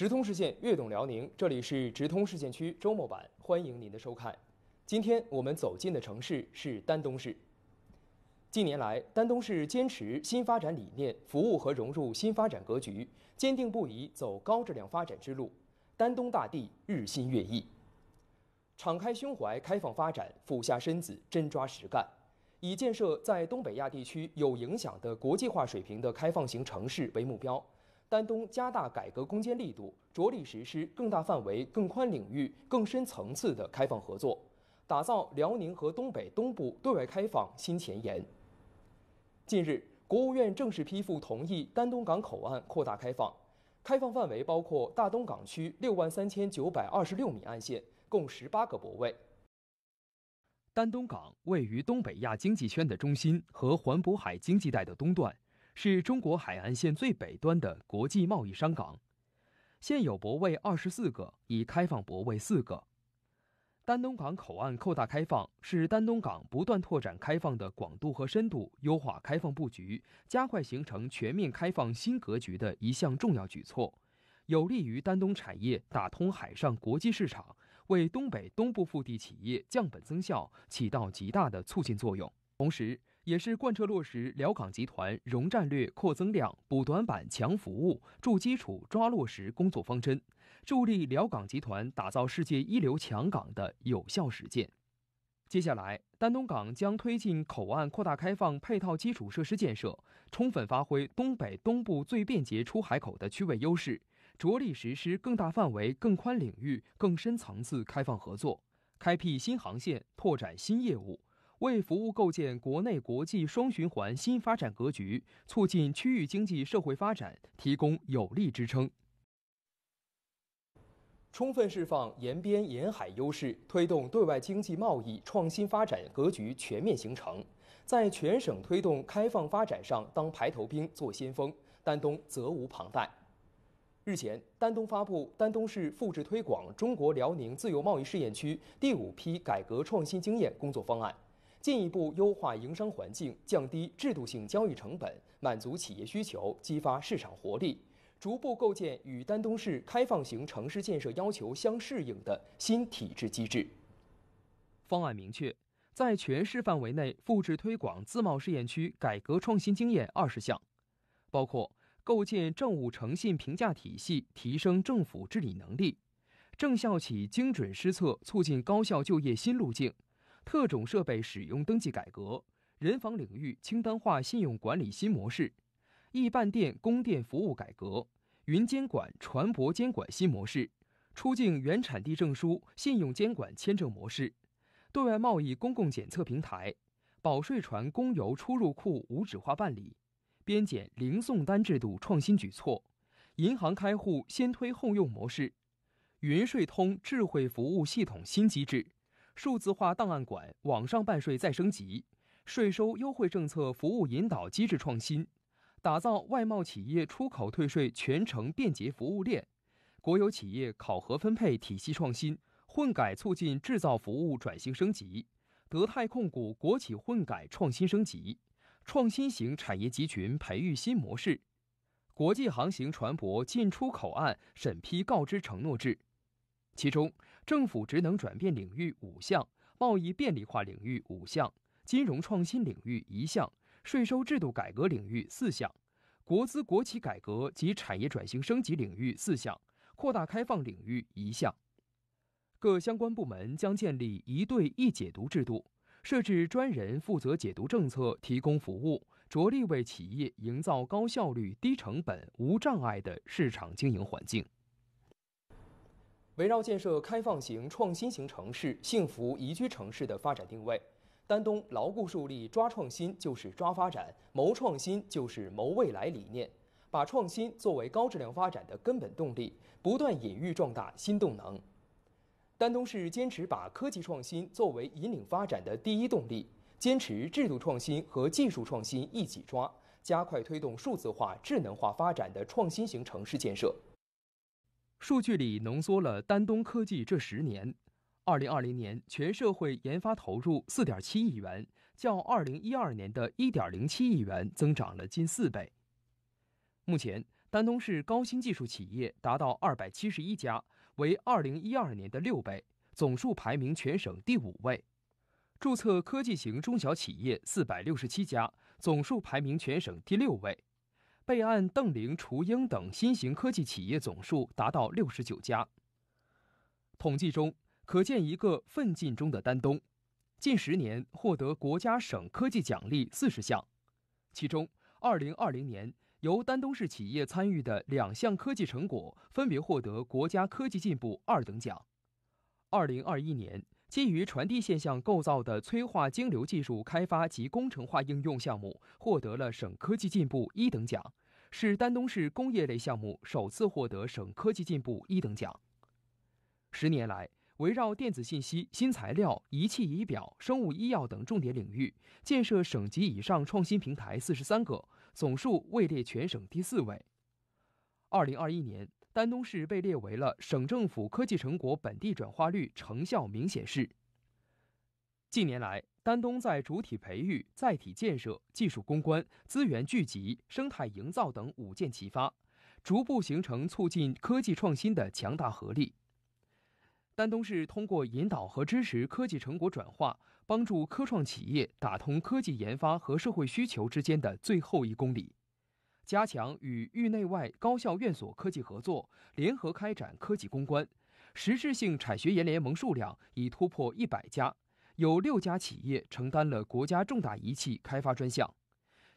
直通视线，越懂辽宁。这里是直通视线区周末版，欢迎您的收看。今天我们走进的城市是丹东市。近年来，丹东市坚持新发展理念，服务和融入新发展格局，坚定不移走高质量发展之路。丹东大地日新月异，敞开胸怀开放发展，俯下身子真抓实干，以建设在东北亚地区有影响的国际化水平的开放型城市为目标。丹东加大改革攻坚力度，着力实施更大范围、更宽领域、更深层次的开放合作，打造辽宁和东北东部对外开放新前沿。近日，国务院正式批复同意丹东港口岸扩大开放，开放范围包括大东港区六万三千九百二十六米岸线，共十八个泊位。丹东港位于东北亚经济圈的中心和环渤海经济带的东段。是中国海岸线最北端的国际贸易商港，现有泊位二十四个，已开放泊位四个。丹东港口岸扩大开放是丹东港不断拓展开放的广度和深度，优化开放布局，加快形成全面开放新格局的一项重要举措，有利于丹东产业打通海上国际市场，为东北东部腹地企业降本增效起到极大的促进作用。同时，也是贯彻落实辽港集团“融战略、扩增量、补短板、强服务、筑基础、抓落实”工作方针，助力辽港集团打造世界一流强港的有效实践。接下来，丹东港将推进口岸扩大开放、配套基础设施建设，充分发挥东北东部最便捷出海口的区位优势，着力实施更大范围、更宽领域、更深层次开放合作，开辟新航线，拓展新业务。为服务构建国内国际双循环新发展格局，促进区域经济社会发展提供有力支撑，充分释放沿边沿海优势，推动对外经济贸易创新发展格局全面形成，在全省推动开放发展上当排头兵、做先锋，丹东责无旁贷。日前，丹东发布《丹东市复制推广中国辽宁自由贸易试验区第五批改革创新经验工作方案》。进一步优化营商环境，降低制度性交易成本，满足企业需求，激发市场活力，逐步构建与丹东市开放型城市建设要求相适应的新体制机制。方案明确，在全市范围内复制推广自贸试验区改革创新经验二十项，包括构建政务诚信评价体系，提升政府治理能力，政校企精准施策，促进高校就业新路径。特种设备使用登记改革，人防领域清单化信用管理新模式，易办电供电服务改革，云监管船舶监管新模式，出境原产地证书信用监管签证模式，对外贸易公共检测平台，保税船公油出入库无纸化办理，边检零送单制度创新举措，银行开户先推后用模式，云税通智慧服务系统新机制。数字化档案馆网上办税再升级，税收优惠政策服务引导机制创新，打造外贸企业出口退税全程便捷服务链，国有企业考核分配体系创新，混改促进制造服务转型升级，德泰控股国企混改创新升级，创新型产业集群培育新模式，国际航行船舶进出口岸审批告知承诺制，其中。政府职能转变领域五项，贸易便利化领域五项，金融创新领域一项，税收制度改革领域四项，国资国企改革及产业转型升级领域四项，扩大开放领域一项。各相关部门将建立“一对一”解读制度，设置专人负责解读政策、提供服务，着力为企业营造高效率、低成本、无障碍的市场经营环境。围绕建设开放型创新型城市、幸福宜居城市的发展定位，丹东牢固树立“抓创新就是抓发展，谋创新就是谋未来”理念，把创新作为高质量发展的根本动力，不断引育壮大新动能。丹东市坚持把科技创新作为引领发展的第一动力，坚持制度创新和技术创新一起抓，加快推动数字化、智能化发展的创新型城市建设。数据里浓缩了丹东科技这十年。二零二零年全社会研发投入四点七亿元，较二零一二年的一点零七亿元增长了近四倍。目前，丹东市高新技术企业达到二百七十一家，为二零一二年的六倍，总数排名全省第五位；注册科技型中小企业四百六十七家，总数排名全省第六位。备案瞪羚雏鹰等新型科技企业总数达到六十九家。统计中可见一个奋进中的丹东，近十年获得国家省科技奖励四十项，其中二零二零年由丹东市企业参与的两项科技成果分别获得国家科技进步二等奖，二零二一年。基于传递现象构造的催化精馏技术开发及工程化应用项目获得了省科技进步一等奖，是丹东市工业类项目首次获得省科技进步一等奖。十年来，围绕电子信息、新材料、仪器仪表、生物医药等重点领域，建设省级以上创新平台四十三个，总数位列全省第四位。二零二一年。丹东市被列为了省政府科技成果本地转化率成效明显市。近年来，丹东在主体培育、载体建设、技术攻关、资源聚集、生态营造等五件齐发，逐步形成促进科技创新的强大合力。丹东市通过引导和支持科技成果转化，帮助科创企业打通科技研发和社会需求之间的最后一公里。加强与域内外高校院所科技合作，联合开展科技攻关，实质性产学研联盟数量已突破一百家，有六家企业承担了国家重大仪器开发专项，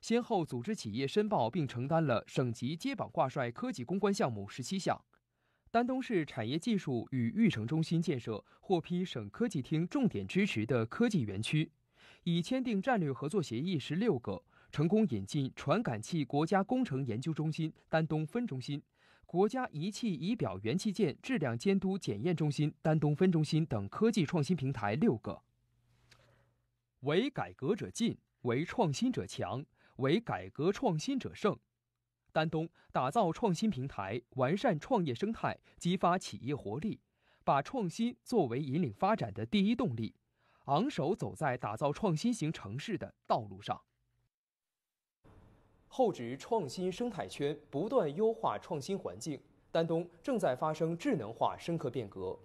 先后组织企业申报并承担了省级接榜挂帅科技攻关项目十七项，丹东市产业技术与育成中心建设获批省科技厅重点支持的科技园区，已签订战略合作协议十六个。成功引进传感器国家工程研究中心丹东分中心、国家仪器仪表元器件质量监督检验中心丹东分中心等科技创新平台六个。为改革者进，为创新者强，为改革创新者胜。丹东打造创新平台，完善创业生态，激发企业活力，把创新作为引领发展的第一动力，昂首走在打造创新型城市的道路上。厚植创新生态圈，不断优化创新环境。丹东正在发生智能化深刻变革，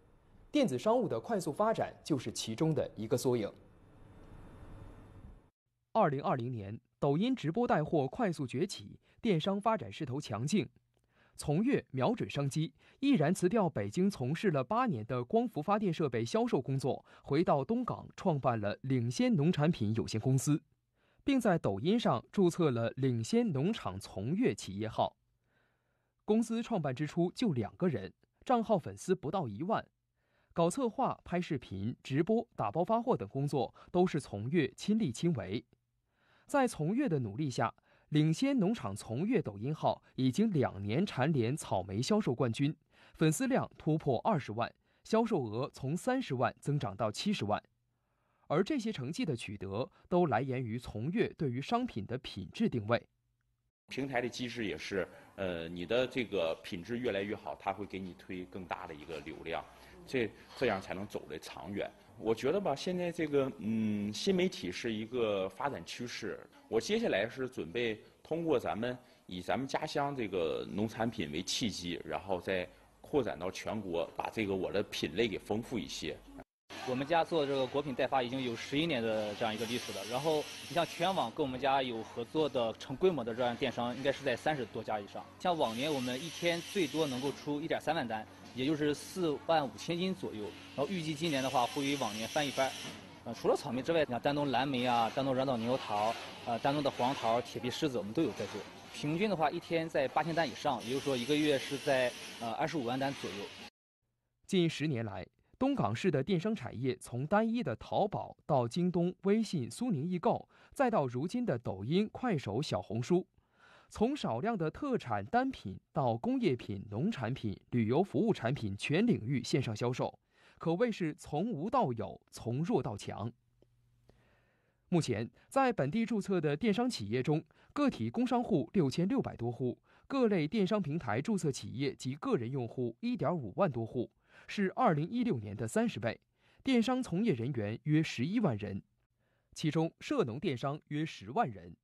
电子商务的快速发展就是其中的一个缩影。二零二零年，抖音直播带货快速崛起，电商发展势头强劲。从月瞄准商机，毅然辞掉北京从事了八年的光伏发电设备销售工作，回到东港创办了领先农产品有限公司。并在抖音上注册了“领先农场从月”企业号。公司创办之初就两个人，账号粉丝不到一万，搞策划、拍视频、直播、打包发货等工作都是从月亲力亲为。在从月的努力下，领先农场从月抖音号已经两年蝉联草莓销售冠军，粉丝量突破二十万，销售额从三十万增长到七十万。而这些成绩的取得，都来源于从业对于商品的品质定位。平台的机制也是，呃，你的这个品质越来越好，它会给你推更大的一个流量，这这样才能走得长远。我觉得吧，现在这个嗯，新媒体是一个发展趋势。我接下来是准备通过咱们以咱们家乡这个农产品为契机，然后再扩展到全国，把这个我的品类给丰富一些。我们家做这个果品代发已经有十一年的这样一个历史了。然后你像全网跟我们家有合作的成规模的这样电商，应该是在三十多家以上。像往年我们一天最多能够出一点三万单，也就是四万五千斤左右。然后预计今年的话会比往年翻一番。呃，除了草莓之外，像丹东蓝莓啊、丹东软枣猕猴桃、呃、丹东的黄桃、铁皮柿子，我们都有在做。平均的话一天在八千单以上，也就是说一个月是在呃二十五万单左右。近十年来。东港市的电商产业从单一的淘宝到京东、微信、苏宁易购，再到如今的抖音、快手、小红书，从少量的特产单品到工业品、农产品、旅游服务产品全领域线上销售，可谓是从无到有，从弱到强。目前，在本地注册的电商企业中，个体工商户六千六百多户，各类电商平台注册企业及个人用户一点五万多户。是二零一六年的三十倍，电商从业人员约十一万人，其中涉农电商约十万人。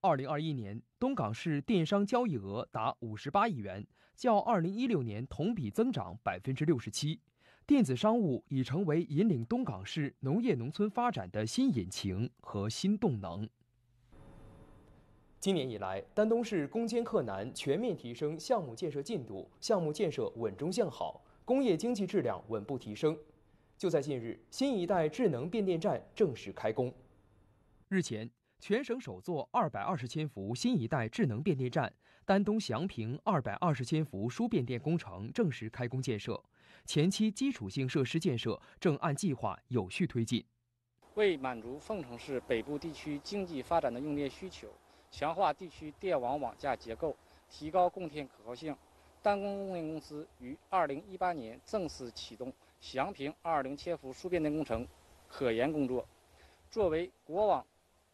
二零二一年，东港市电商交易额达五十八亿元，较二零一六年同比增长百分之六十七，电子商务已成为引领东港市农业农村发展的新引擎和新动能。今年以来，丹东市攻坚克难，全面提升项目建设进度，项目建设稳中向好。工业经济质量稳步提升。就在近日，新一代智能变电站正式开工。日前，全省首座220千伏新一代智能变电站——丹东祥平220千伏输变电工程正式开工建设，前期基础性设施建设正按计划有序推进。为满足凤城市北部地区经济发展的用电需求，强化地区电网网架结构，提高供电可靠性。丹东供电公司于二零一八年正式启动祥平二零千伏输变电工程可研工作，作为国网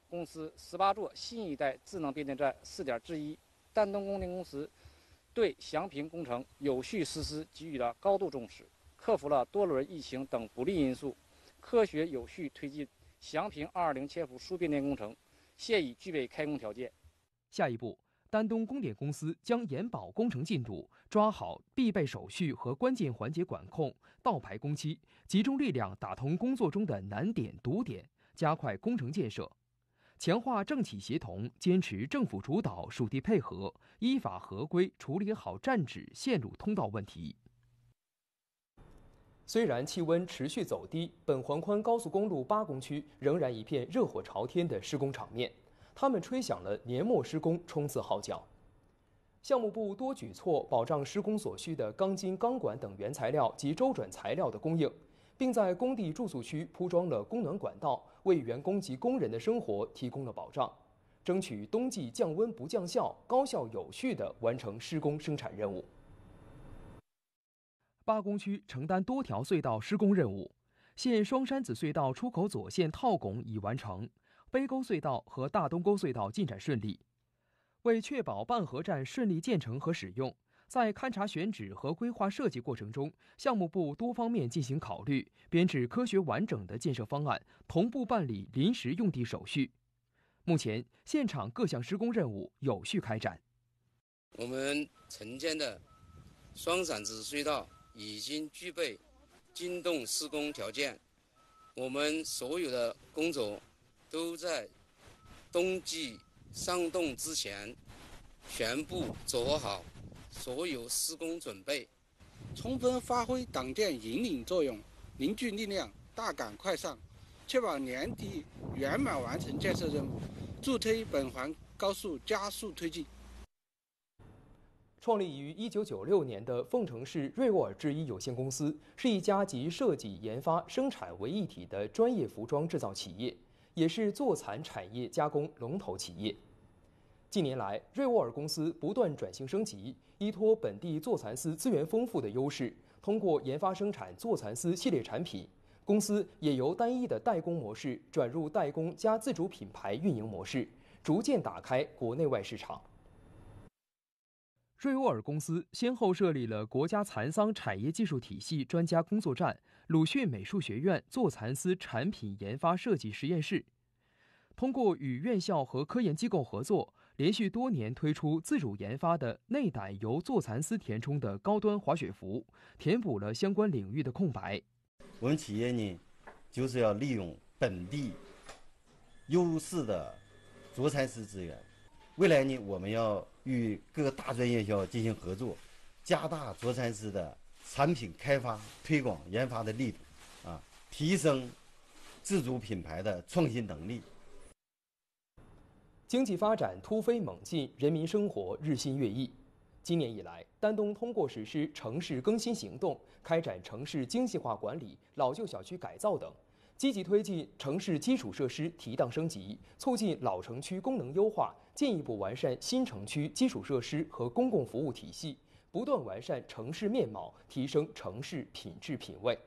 公司十八座新一代智能变电站试点之一，丹东供电公司对祥平工程有序实施给予了高度重视，克服了多轮疫情等不利因素，科学有序推进祥平二零千伏输变电工程，现已具备开工条件。下一步。丹东供电公司将延保工程进度，抓好必备手续和关键环节管控，倒排工期，集中力量打通工作中的难点堵点，加快工程建设。强化政企协同，坚持政府主导、属地配合，依法合规处理好站址、线路通道问题。虽然气温持续走低，本环宽高速公路八工区仍然一片热火朝天的施工场面。他们吹响了年末施工冲刺号角，项目部多举措保障施工所需的钢筋、钢管等原材料及周转材料的供应，并在工地住宿区铺装了供暖管道，为员工及工人的生活提供了保障，争取冬季降温不降效，高效有序的完成施工生产任务。八工区承担多条隧道施工任务，现双山子隧道出口左线套拱已完成。背沟隧道和大东沟隧道进展顺利，为确保半河站顺利建成和使用，在勘察选址和规划设计过程中，项目部多方面进行考虑，编制科学完整的建设方案，同步办理临时用地手续。目前，现场各项施工任务有序开展。我们承建的双闪子隧道已经具备进洞施工条件，我们所有的工作。都在冬季上冻之前，全部做好所有施工准备，充分发挥党建引领作用，凝聚力量，大赶快上，确保年底圆满完成建设任务，助推本环高速加速推进。创立于一九九六年的凤城市瑞沃尔制衣有限公司，是一家集设计、研发、生产为一体的专业服装制造企业。也是坐蚕产业加工龙头企业。近年来，瑞沃尔公司不断转型升级，依托本地坐蚕丝资源丰富的优势，通过研发生产坐蚕丝系列产品，公司也由单一的代工模式转入代工加自主品牌运营模式，逐渐打开国内外市场。瑞沃尔公司先后设立了国家蚕桑产业技术体系专家工作站、鲁迅美术学院座蚕丝产品研发设计实验室，通过与院校和科研机构合作，连续多年推出自主研发的内胆由座蚕丝填充的高端滑雪服，填补了相关领域的空白。我们企业呢，就是要利用本地优势的柞蚕丝资源。未来呢，我们要与各大专业校进行合作，加大卓山市的产品开发、推广、研发的力度，啊，提升自主品牌的创新能力。经济发展突飞猛进，人民生活日新月异。今年以来，丹东通过实施城市更新行动，开展城市精细化管理、老旧小区改造等。积极推进城市基础设施提档升级，促进老城区功能优化，进一步完善新城区基础设施和公共服务体系，不断完善城市面貌，提升城市品质品位。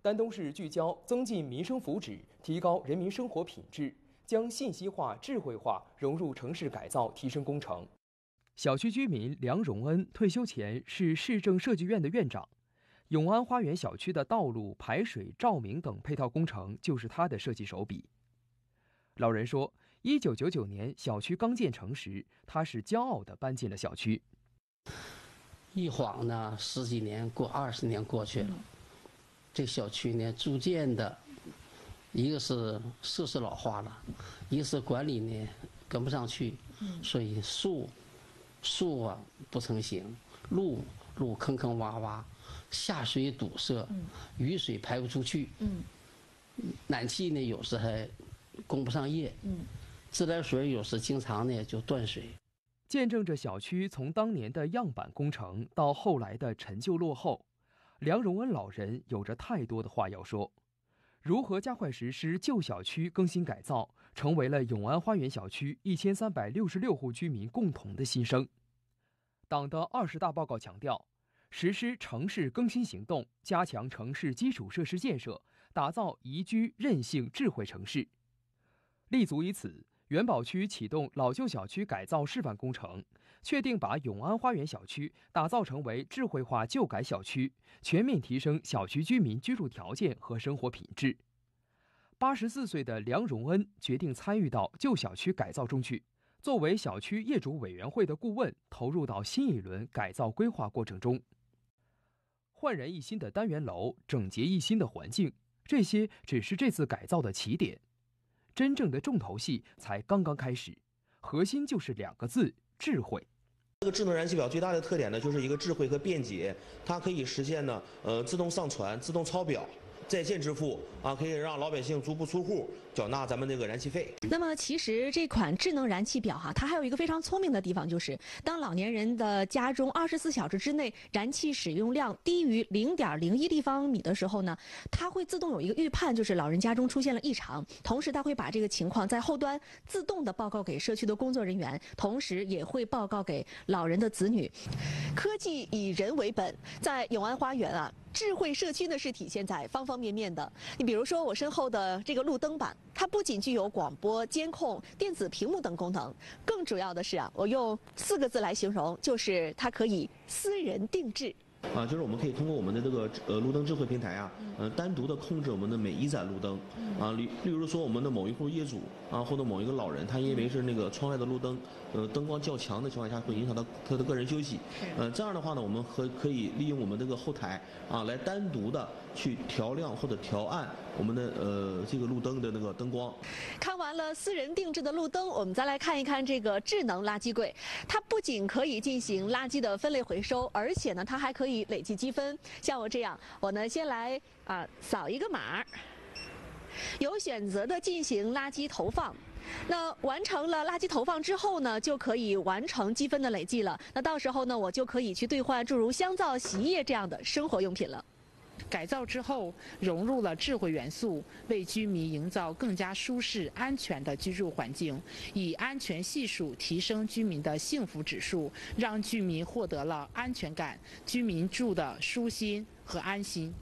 丹东市聚焦增进民生福祉，提高人民生活品质，将信息化、智慧化融入城市改造提升工程。小区居民梁荣恩退休前是市政设计院的院长。永安花园小区的道路、排水、照明等配套工程，就是他的设计手笔。老人说：“一九九九年小区刚建成时，他是骄傲地搬进了小区。一晃呢，十几年过，二十年过去了，这小区呢，逐渐的，一个是设施老化了，一个是管理呢跟不上去，所以树树啊不成形，路路坑坑洼洼。”下水堵塞，雨水排不出去。嗯，暖气呢有时还供不上液，嗯，自来水有时经常呢就断水。见证着小区从当年的样板工程到后来的陈旧落后，梁荣恩老人有着太多的话要说。如何加快实施旧小区更新改造，成为了永安花园小区一千三百六十六户居民共同的心声。党的二十大报告强调。实施城市更新行动，加强城市基础设施建设，打造宜居韧性智慧城市。立足于此，元宝区启动老旧小区改造示范工程，确定把永安花园小区打造成为智慧化旧改小区，全面提升小区居民居住条件和生活品质。八十四岁的梁荣恩决定参与到旧小区改造中去，作为小区业主委员会的顾问，投入到新一轮改造规划过程中。焕然一新的单元楼，整洁一新的环境，这些只是这次改造的起点，真正的重头戏才刚刚开始。核心就是两个字：智慧。这个智能燃气表最大的特点呢，就是一个智慧和便捷，它可以实现呢，呃，自动上传、自动抄表。在线支付啊，可以让老百姓足不出户缴纳咱们这个燃气费。那么，其实这款智能燃气表哈，它还有一个非常聪明的地方，就是当老年人的家中二十四小时之内燃气使用量低于零点零一立方米的时候呢，它会自动有一个预判，就是老人家中出现了异常，同时它会把这个情况在后端自动的报告给社区的工作人员，同时也会报告给老人的子女。科技以人为本，在永安花园啊。智慧社区呢是体现在方方面面的，你比如说我身后的这个路灯板，它不仅具有广播、监控、电子屏幕等功能，更主要的是啊，我用四个字来形容，就是它可以私人定制。啊，就是我们可以通过我们的这个呃路灯智慧平台啊，呃单独的控制我们的每一盏路灯。啊，例例如说我们的某一户业主啊，或者某一个老人，他因为是那个窗外的路灯，呃灯光较强的情况下会影响到他的个人休息。呃，这样的话呢，我们可可以利用我们这个后台啊来单独的去调亮或者调暗。我们的呃，这个路灯的那个灯光。看完了私人定制的路灯，我们再来看一看这个智能垃圾柜。它不仅可以进行垃圾的分类回收，而且呢，它还可以累计积分。像我这样，我呢先来啊扫一个码，有选择的进行垃圾投放。那完成了垃圾投放之后呢，就可以完成积分的累计了。那到时候呢，我就可以去兑换诸如香皂、洗衣液这样的生活用品了。改造之后，融入了智慧元素，为居民营造更加舒适、安全的居住环境，以安全系数提升居民的幸福指数，让居民获得了安全感，居民住的舒心和安心。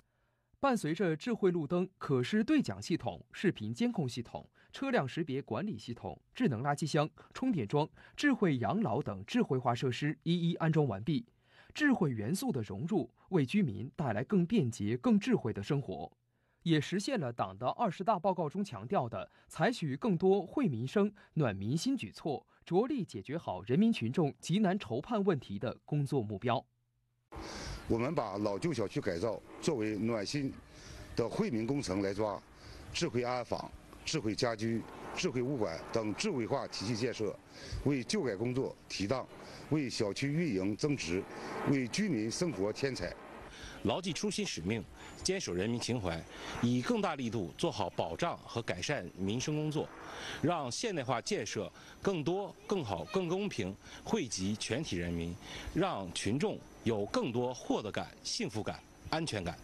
伴随着智慧路灯、可视对讲系统、视频监控系统、车辆识别管理系统、智能垃圾箱、充电桩、智慧养老等智慧化设施一一安装完毕。智慧元素的融入，为居民带来更便捷、更智慧的生活，也实现了党的二十大报告中强调的采取更多惠民生、暖民心举措，着力解决好人民群众急难愁盼问题的工作目标。我们把老旧小区改造作为暖心的惠民工程来抓，智慧安防、智慧家居。智慧物管等智慧化体系建设，为旧改工作提档，为小区运营增值，为居民生活添彩。牢记初心使命，坚守人民情怀，以更大力度做好保障和改善民生工作，让现代化建设更多、更好、更公平惠及全体人民，让群众有更多获得感、幸福感、安全感。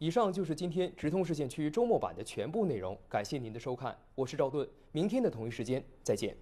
以上就是今天《直通试验区》周末版的全部内容，感谢您的收看，我是赵盾，明天的同一时间再见。